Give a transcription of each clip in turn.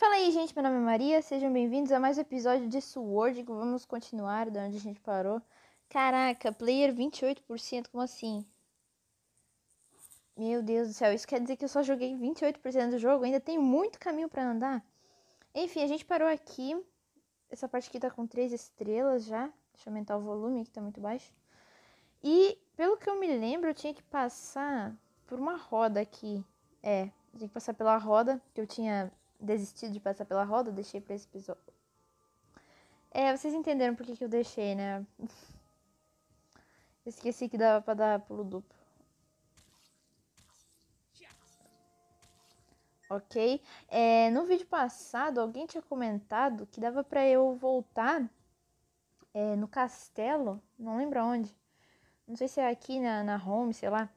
Fala aí, gente. Meu nome é Maria. Sejam bem-vindos a mais um episódio de Sword. Vamos continuar de onde a gente parou. Caraca, player 28%, como assim? Meu Deus do céu, isso quer dizer que eu só joguei 28% do jogo? Ainda tem muito caminho para andar. Enfim, a gente parou aqui. Essa parte aqui tá com 3 estrelas já. Deixa eu aumentar o volume que tá muito baixo. E, pelo que eu me lembro, eu tinha que passar por uma roda aqui. É, eu tinha que passar pela roda que eu tinha desisti de passar pela roda, deixei pra esse episódio. É, vocês entenderam por que, que eu deixei, né? Esqueci que dava pra dar pulo duplo. Ok? É, no vídeo passado, alguém tinha comentado que dava pra eu voltar é, no castelo, não lembro onde. Não sei se é aqui na, na home, sei lá.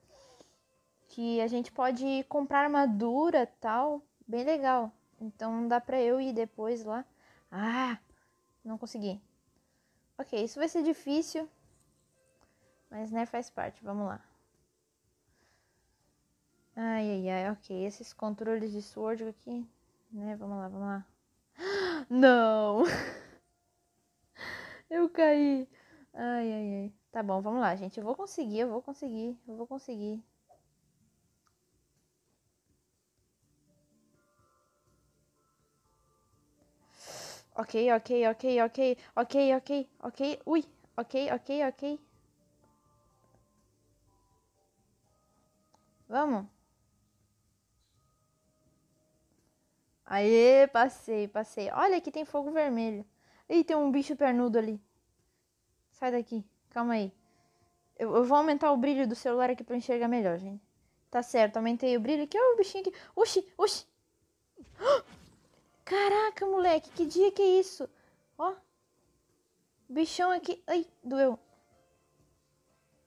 Que a gente pode comprar armadura tal. Bem legal. Então não dá pra eu ir depois lá. Ah, não consegui. Ok, isso vai ser difícil. Mas né, faz parte. Vamos lá. Ai, ai, ai, ok. Esses controles de Sword aqui, né? Vamos lá, vamos lá. Não! Eu caí. Ai, ai, ai. Tá bom, vamos lá, gente. Eu vou conseguir, eu vou conseguir, eu vou conseguir. Ok, ok, ok, ok, ok, ok, ok, ui, ok, ok, ok. Vamos? Aê, passei, passei. Olha, aqui tem fogo vermelho. Ih, tem um bicho pernudo ali. Sai daqui, calma aí. Eu, eu vou aumentar o brilho do celular aqui pra enxergar melhor, gente. Tá certo, aumentei o brilho aqui. Olha é o bichinho aqui. Oxi, oxi. Caraca, moleque, que dia que é isso? Ó. O bichão aqui. Ai, doeu.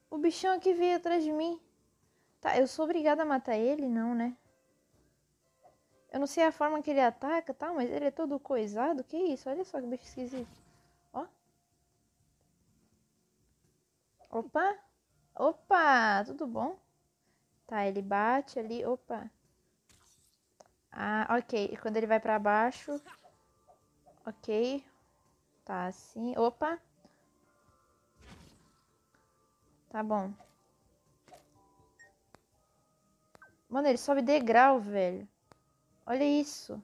O bichão aqui veio atrás de mim. Tá, eu sou obrigada a matar ele? Não, né? Eu não sei a forma que ele ataca tá, mas ele é todo coisado. Que isso? Olha só que bicho esquisito. Ó. Opa. Opa, tudo bom? Tá, ele bate ali. Opa. Ah, ok. E quando ele vai pra baixo... Ok. Tá assim. Opa. Tá bom. Mano, ele sobe degrau, velho. Olha isso.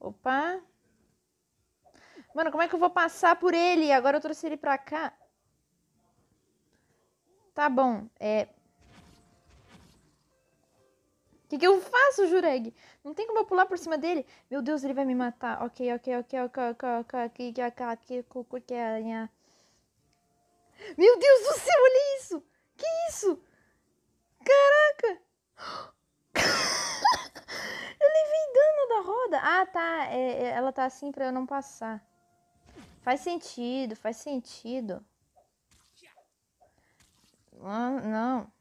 Opa. Mano, como é que eu vou passar por ele? Agora eu trouxe ele pra cá. Tá bom. É, o que, que eu faço, Jureg? Não tem como eu pular por cima dele. Meu Deus, ele vai me matar. Ok, ok, ok, ok, ok, ok, ok, ok, ok, ok, Meu Deus do céu, olha isso! Que isso? Caraca! eu levei dano da roda. Ah, tá. É, é, ela tá assim pra eu não passar. Faz sentido, faz sentido. Ah, não.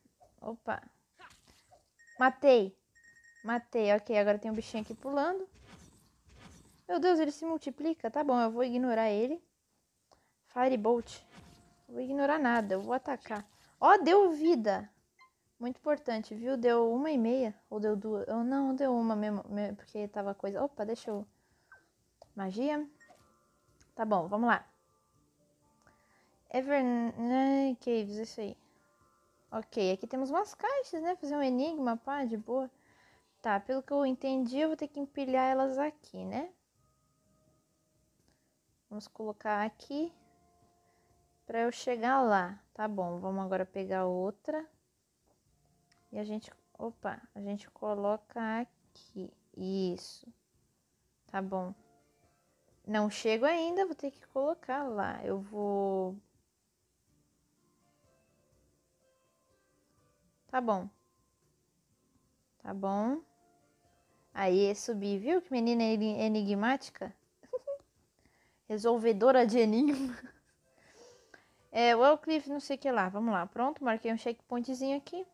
Opa. Matei. Matei. Ok, agora tem um bichinho aqui pulando. Meu Deus, ele se multiplica. Tá bom, eu vou ignorar ele. Firebolt. Vou ignorar nada, eu vou atacar. Ó, oh, deu vida. Muito importante, viu? Deu uma e meia. Ou deu duas. Eu não, deu uma mesmo. Porque tava coisa. Opa, deixa eu. Magia. Tá bom, vamos lá. Ever Caves, isso aí. Ok, aqui temos umas caixas, né? Fazer um enigma, pá, de boa. Tá, pelo que eu entendi, eu vou ter que empilhar elas aqui, né? Vamos colocar aqui para eu chegar lá. Tá bom, vamos agora pegar outra. E a gente, opa, a gente coloca aqui. Isso. Tá bom. Não chego ainda, vou ter que colocar lá. Eu vou Tá bom. Tá bom. Aí, subi, viu? Que menina enigmática. Resolvedora de enigma. É, Wellcliff, não sei o que lá. Vamos lá, pronto. Marquei um checkpointzinho aqui.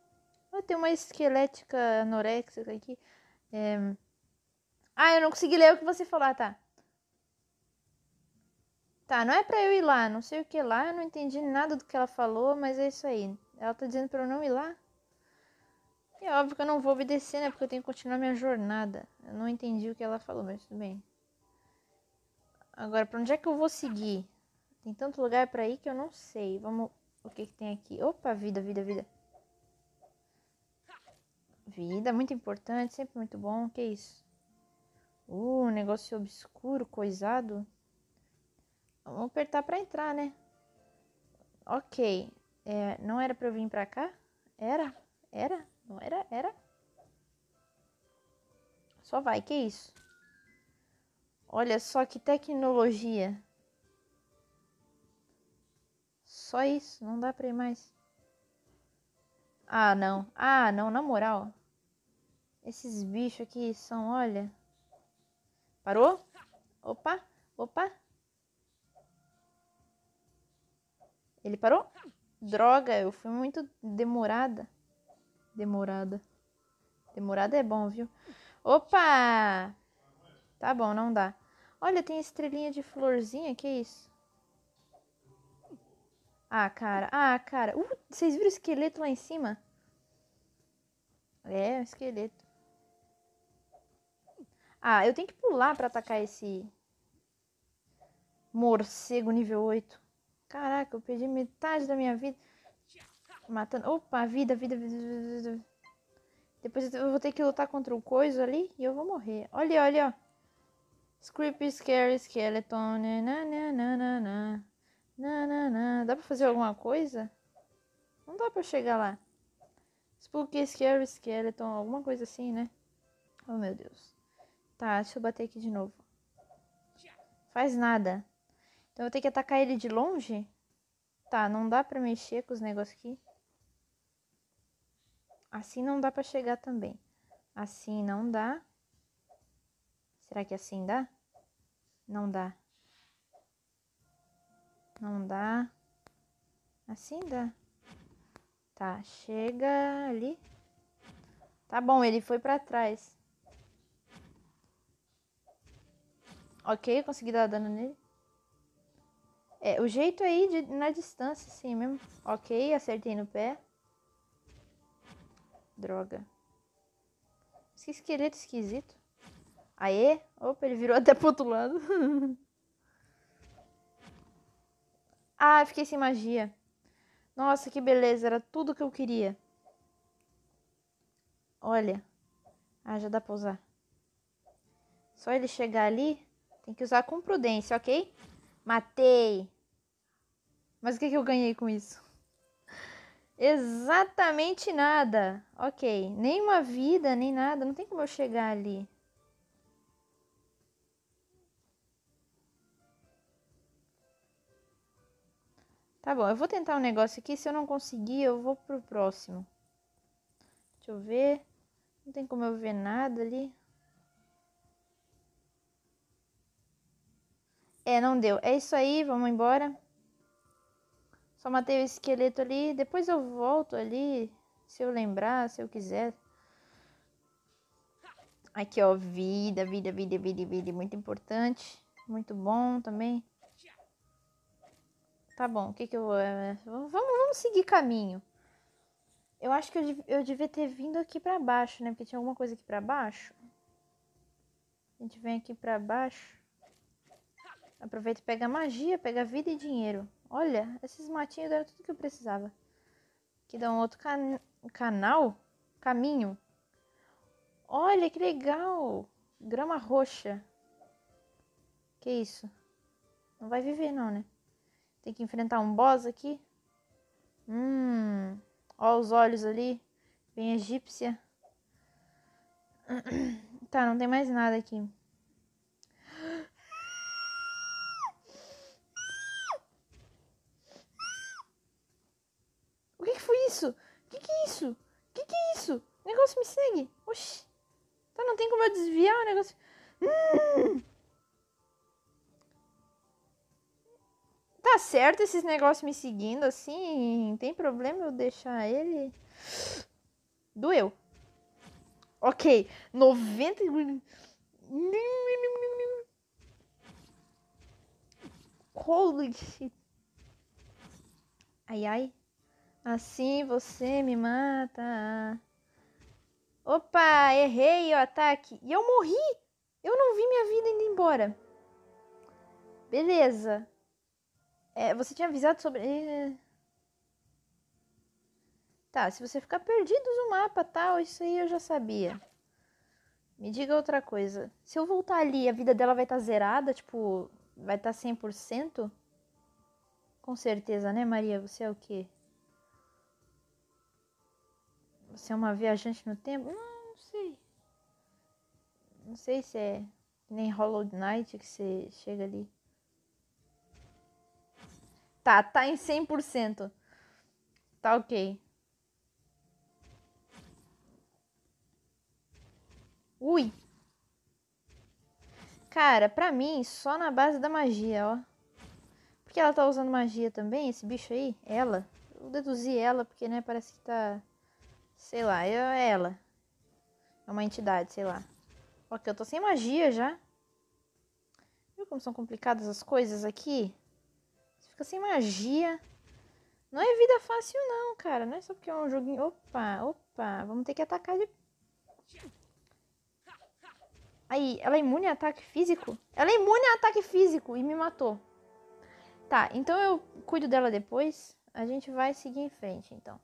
Eu tenho uma esquelética anoréxica aqui. É... Ah, eu não consegui ler o que você falou, ah, tá? Tá, não é pra eu ir lá, não sei o que lá, eu não entendi nada do que ela falou, mas é isso aí. Ela tá dizendo pra eu não ir lá? E é óbvio que eu não vou obedecer, né? Porque eu tenho que continuar minha jornada. Eu não entendi o que ela falou, mas tudo bem. Agora, pra onde é que eu vou seguir? Tem tanto lugar para ir que eu não sei. Vamos. O que, que tem aqui? Opa, vida, vida, vida. Vida, muito importante, sempre muito bom. Que isso? Uh, negócio obscuro, coisado. Vamos apertar para entrar, né? Ok. É, não era para eu vir para cá? Era? Era? Não era? Era? Só vai, que isso? Olha só que tecnologia. Só isso, não dá pra ir mais. Ah, não. Ah, não, na moral. Esses bichos aqui são, olha. Parou? Opa, opa. Ele parou? Droga, eu fui muito demorada. Demorada. Demorada é bom, viu? Opa! Tá bom, não dá. Olha, tem estrelinha de florzinha, que isso? Ah, cara, ah, cara. Uh, vocês viram o esqueleto lá em cima? É, esqueleto. Ah, eu tenho que pular pra atacar esse morcego nível 8. Caraca, eu perdi metade da minha vida matando. Opa, vida, vida, vida, vida. Depois eu vou ter que lutar contra o coisa ali e eu vou morrer. Olha, olha. Creepy Scary Skeleton. na, né, na. Né, né, dá pra fazer alguma coisa? Não dá pra chegar lá. Spooky Scary Skeleton. Alguma coisa assim, né? Oh, meu Deus. Tá, deixa eu bater aqui de novo. Faz nada. Então eu vou ter que atacar ele de longe? Tá, não dá pra mexer com os negócios aqui. Assim não dá para chegar também. Assim não dá. Será que assim dá? Não dá. Não dá. Assim dá. Tá, chega ali. Tá bom, ele foi para trás. Ok, consegui dar dano nele. É, o jeito aí de, na distância, assim mesmo. Ok, acertei no pé. Droga. Esse esqueleto esquisito. Aê! Opa, ele virou até pro outro lado. ah, fiquei sem magia. Nossa, que beleza. Era tudo que eu queria. Olha. Ah, já dá pra usar. Só ele chegar ali, tem que usar com prudência, ok? Matei. Mas o que, que eu ganhei com isso? Exatamente nada. Ok. Nem uma vida, nem nada. Não tem como eu chegar ali. Tá bom, eu vou tentar um negócio aqui. Se eu não conseguir, eu vou pro próximo. Deixa eu ver. Não tem como eu ver nada ali. É, não deu. É isso aí, vamos embora. Só matei o esqueleto ali. Depois eu volto ali. Se eu lembrar, se eu quiser. Aqui, ó. Vida, vida, vida, vida, vida. Muito importante. Muito bom também. Tá bom. O que que eu... É, vamos, vamos seguir caminho. Eu acho que eu, eu devia ter vindo aqui pra baixo, né? Porque tinha alguma coisa aqui pra baixo. A gente vem aqui pra baixo. Aproveita e pega magia, pega vida e dinheiro. Olha, esses matinhos deram tudo que eu precisava. Aqui dá um outro can canal? Caminho. Olha, que legal! Grama roxa. Que isso? Não vai viver não, né? Tem que enfrentar um boss aqui. Hum. Ó os olhos ali. Bem egípcia. Tá, não tem mais nada aqui. isso? Que que é isso? Que que é isso? O negócio me segue. Oxi. Então não tem como eu desviar o negócio. Hum. Tá certo esses negócios me seguindo assim? Tem problema eu deixar ele? Doeu. Ok. 90. Holy shit. Ai ai. Assim você me mata. Opa, errei o ataque. E eu morri. Eu não vi minha vida indo embora. Beleza. É, você tinha avisado sobre... É. Tá, se você ficar perdido no mapa, tal, isso aí eu já sabia. Me diga outra coisa. Se eu voltar ali, a vida dela vai estar tá zerada? Tipo, vai estar tá 100%? Com certeza, né, Maria? Você é o quê? Você é uma viajante no tempo? Não, não sei. Não sei se é nem Hollow Knight que você chega ali. Tá, tá em 100%. Tá ok. Ui. Cara, pra mim, só na base da magia, ó. Porque ela tá usando magia também, esse bicho aí? Ela? Eu deduzi ela, porque, né, parece que tá... Sei lá, é ela. É uma entidade, sei lá. Ok, eu tô sem magia já. Viu como são complicadas as coisas aqui? Você fica sem magia. Não é vida fácil não, cara. Não é só porque é um joguinho... Opa, opa. Vamos ter que atacar de... Aí, ela é imune a ataque físico? Ela é imune a ataque físico e me matou. Tá, então eu cuido dela depois. A gente vai seguir em frente, então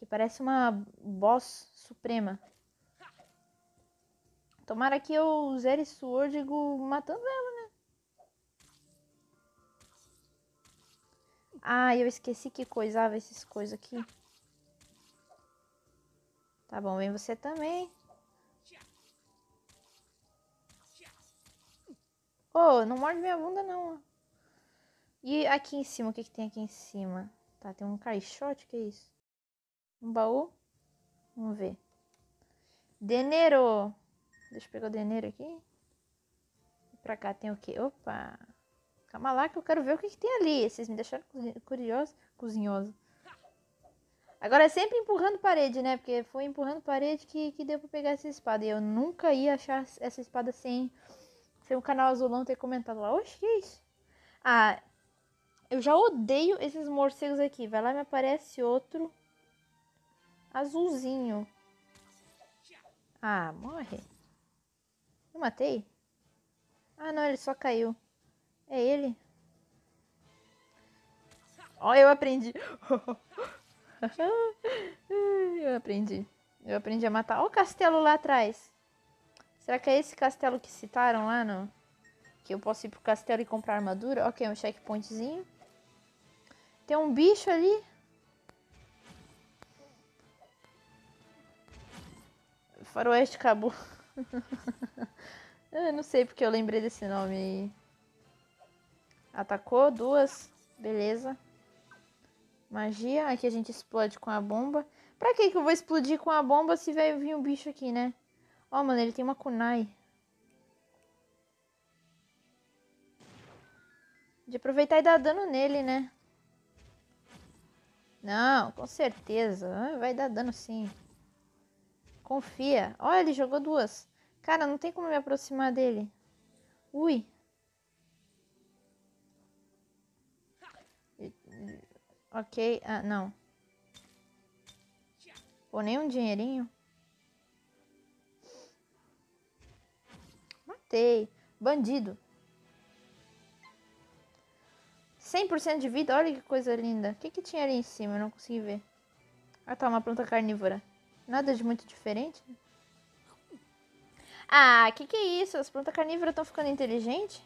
que parece uma boss suprema. Tomara que eu zere Suordigo matando ela, né? Ah, eu esqueci que coisava esses coisas aqui. Tá bom, vem você também. Oh, não morde minha bunda, não. E aqui em cima, o que, que tem aqui em cima? Tá, tem um caixote, que é isso? Um baú. Vamos ver. Deneiro! Deixa eu pegar o deneiro aqui. Pra cá tem o quê? Opa. Calma lá que eu quero ver o que, que tem ali. Vocês me deixaram curioso. Cozinhoso. Agora é sempre empurrando parede, né? Porque foi empurrando parede que, que deu pra pegar essa espada. E eu nunca ia achar essa espada sem, sem o canal azulão ter comentado lá. Oxe, que é isso? Ah, eu já odeio esses morcegos aqui. Vai lá e me aparece outro. Azulzinho. Ah, morre. Eu matei? Ah, não, ele só caiu. É ele? Ó, oh, eu aprendi. eu aprendi. Eu aprendi a matar. Ó oh, o castelo lá atrás. Será que é esse castelo que citaram lá no... Que eu posso ir pro castelo e comprar armadura? Ok, um checkpointzinho. Tem um bicho ali. Faroeste Cabo. eu não sei porque eu lembrei desse nome aí. Atacou duas. Beleza. Magia. Aqui a gente explode com a bomba. Pra que que eu vou explodir com a bomba se vai vir um bicho aqui, né? Ó, oh, mano, ele tem uma kunai. De aproveitar e dar dano nele, né? Não, com certeza. Ah, vai dar dano sim. Confia. Olha, ele jogou duas. Cara, não tem como me aproximar dele. Ui. Ok. Ah, não. Pô, nem um dinheirinho. Matei. Bandido. 100% de vida. Olha que coisa linda. O que, que tinha ali em cima? Eu não consegui ver. Ah, tá. Uma planta carnívora. Nada de muito diferente? Ah, que que é isso? As plantas carnívoras estão ficando inteligentes?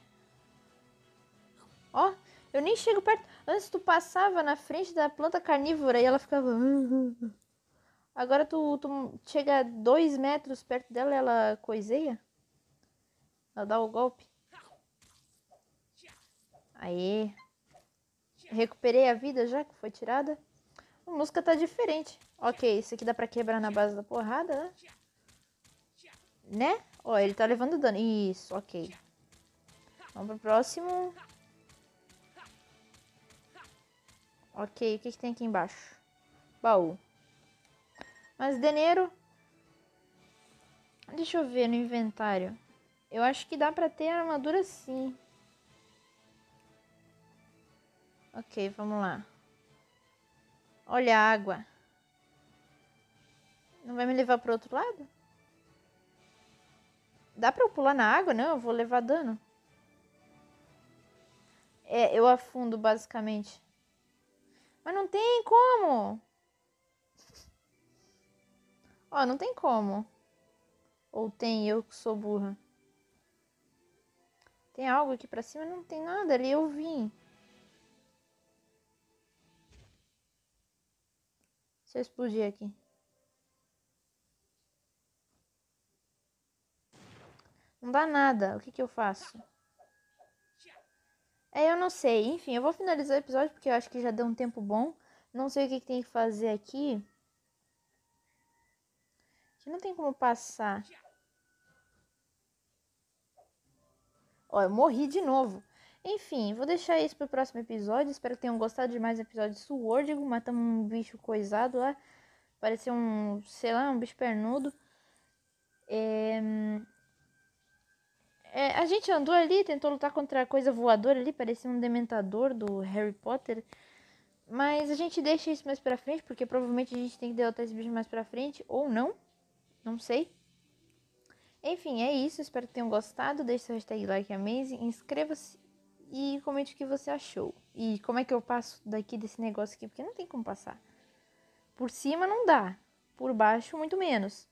Ó, oh, eu nem chego perto. Antes tu passava na frente da planta carnívora e ela ficava. Agora tu, tu chega dois metros perto dela e ela coiseia? Ela dá o golpe? aí Recuperei a vida já que foi tirada? A música tá diferente. Ok, isso aqui dá pra quebrar na base da porrada, né? Né? Ó, oh, ele tá levando dano. Isso, ok. Vamos pro próximo. Ok, o que, que tem aqui embaixo? Baú. Mas dinheiro... Deixa eu ver no inventário. Eu acho que dá pra ter armadura sim. Ok, vamos lá. Olha a água. Não vai me levar para outro lado? Dá para eu pular na água? Não, eu vou levar dano. É, eu afundo basicamente. Mas não tem como. Ó, não tem como. Ou tem eu que sou burra. Tem algo aqui para cima? Não tem nada ali, eu vim. Se eu explodir aqui. Não dá nada. O que, que eu faço? É, eu não sei. Enfim, eu vou finalizar o episódio porque eu acho que já deu um tempo bom. Não sei o que, que tem que fazer aqui. Que não tem como passar. Ó, eu morri de novo. Enfim, vou deixar isso pro próximo episódio. Espero que tenham gostado de mais episódios de Sword. Matamos um bicho coisado lá. Parecia um, sei lá, um bicho pernudo. É... É, a gente andou ali, tentou lutar contra a coisa voadora ali, parecia um dementador do Harry Potter. Mas a gente deixa isso mais pra frente, porque provavelmente a gente tem que derrotar esse bicho mais pra frente, ou não. Não sei. Enfim, é isso. Espero que tenham gostado. Deixe seu hashtag like amazing. Inscreva-se e comente o que você achou. E como é que eu passo daqui desse negócio aqui? Porque não tem como passar. Por cima não dá, por baixo muito menos.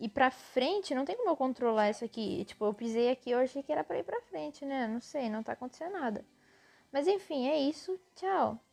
E pra frente não tem como eu controlar isso aqui. Tipo, eu pisei aqui, e achei que era pra ir pra frente, né? Não sei, não tá acontecendo nada. Mas enfim, é isso. Tchau.